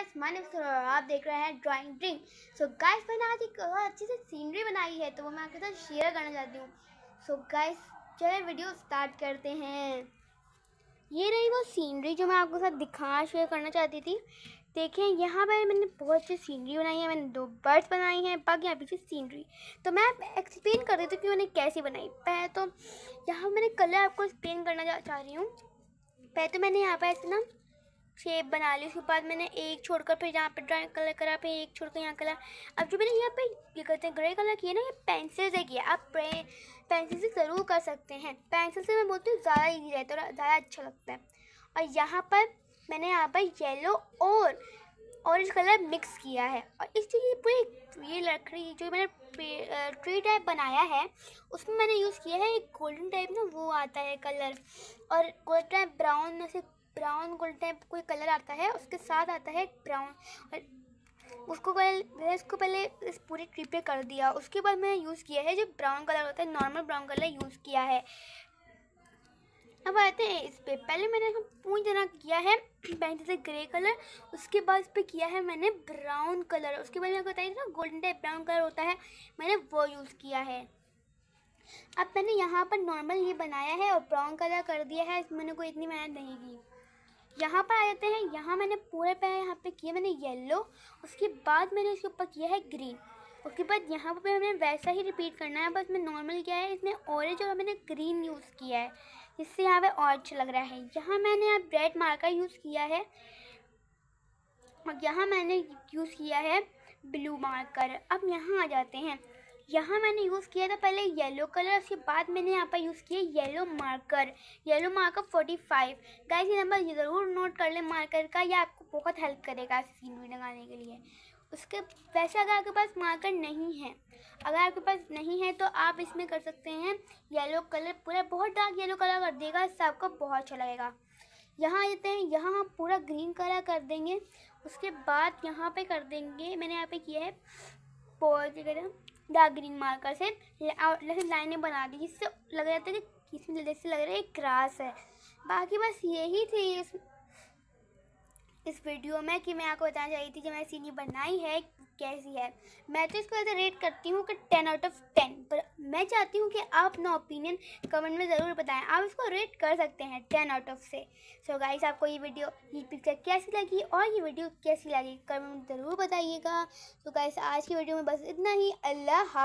guys my name sir और आप देख रहे हैं ड्राइंग ड्रिंग सो गाइस मैंने आज एक अच्छी सी सीनरी बनाई है तो वो मैं आपके साथ शेयर करना चाहती हूँ सो गाइस चलिए वीडियो स्टार्ट करते हैं ये रही वो सीनरी जो मैं आपके साथ दिखा शेयर करना चाहती थी देखें यहाँ पर मैंने बहुत अच्छी सीनरी बनाई है मैंने दो बर्ड्स बनाई हैं बाकी यहाँ पीछे सीनरी तो मैं एक्सप्लेन कर देती हूँ कि मैंने कैसे बनाई पहले तो यहाँ मैंने कलर आपको एक्सप्लेन करना चाह रही हूँ पहले तो मैंने यहाँ पर ऐसे ना शेप बना ली उसके बाद मैंने एक छोड़कर फिर यहाँ पे ड्राइंग कलर करा फिर एक छोड़कर यहाँ कलर अब जो मैंने यहाँ पे ये करते हैं ग्रे कलर किया ना ये पेंसिल से किया आप पेंसिल से ज़रूर कर सकते हैं पेंसिल से मैं बोलती हूँ ज़्यादा ईजी रहता है और ज़्यादा अच्छा लगता है और यहाँ पर मैंने यहाँ पर येलो और ऑरेंज कलर मिक्स किया है और इस चीज़ पूरी ये लकड़ी जो मैंने ट्री टाइप बनाया है उसमें मैंने यूज़ किया है एक गोल्डन टाइप ना वो आता है कलर और गोल्डन टाइप ब्राउन में से ब्राउन गोल्डन कोई कलर आता है उसके साथ आता है ब्राउन और उसको पहले मैंने इसको पहले इस पूरी ट्री पे कर दिया उसके बाद मैंने यूज़ किया है जो ब्राउन कलर होता है नॉर्मल ब्राउन कलर यूज़ किया है अब आते हैं इस पर पहले मैंने इसको पूरी तरह किया है पहले जैसे ग्रे कलर उसके बाद इस पर किया है मैंने ब्राउन कलर उसके बाद मैंने बताया ना गोल्डन टाइप ब्राउन कलर होता है मैंने वो यूज़ किया है अब मैंने यहाँ पर नॉर्मल ये बनाया है और ब्राउन कलर कर दिया है मैंने कोई इतनी मेहनत नहीं की यहाँ पर आ जाते हैं यहाँ मैंने पूरे पे यहाँ पे किया मैंने येलो उसके बाद मैंने इसके ऊपर किया है ग्रीन उसके बाद यहाँ पर हमें वैसा ही रिपीट करना है बस मैं नॉर्मल किया है इसमें ऑरेंज और मैंने ग्रीन यूज़ किया है जिससे यहाँ पे और अच्छा लग रहा है यहाँ मैंने अब रेड मार्कर यूज़ किया है और यहाँ मैंने यूज़ किया है ब्लू मार्कर अब यहाँ आ जाते हैं यहाँ मैंने यूज़ किया था पहले येलो कलर उसके बाद मैंने यहाँ पर यूज़ किया yellow marker yellow marker 45 five guys ये नंबर ज़रूर नोट कर लें मार्कर का यह आपको बहुत हेल्प करेगा सीनरी लगाने के लिए उसके वैसे अगर आपके पास मार्कर नहीं है अगर आपके पास नहीं है तो आप इसमें कर सकते हैं येलो कलर पूरा बहुत डार्क येलो कलर कर देगा इससे आपको बहुत अच्छा लगेगा यहाँ देते हैं यहाँ हम पूरा ग्रीन कलर कर देंगे उसके बाद यहाँ पे कर देंगे मैंने यहाँ पे किया है पौधे डार्क ग्रीन मार्कर से लाइनें बना दी जिससे लग जाता है कि इसमें जैसे लग रहा है ग्रास है बाकी बस यही थी इस वीडियो में कि मैं आपको बताना चाहती थी कि मैंने सीनी बनाई है कैसी है मैं तो इसको ऐसे रेट करती हूँ कि टेन आउट ऑफ टेन पर मैं चाहती हूँ कि आप अपना ओपिनियन कमेंट में ज़रूर बताएं आप इसको रेट कर सकते हैं टेन आउट ऑफ से सो so गाइस आपको ये वीडियो ये पिक्चर कैसी लगी और ये वीडियो कैसी लगी कमेंट में ज़रूर बताइएगा सो so गाइस आज की वीडियो में बस इतना ही अल्लाह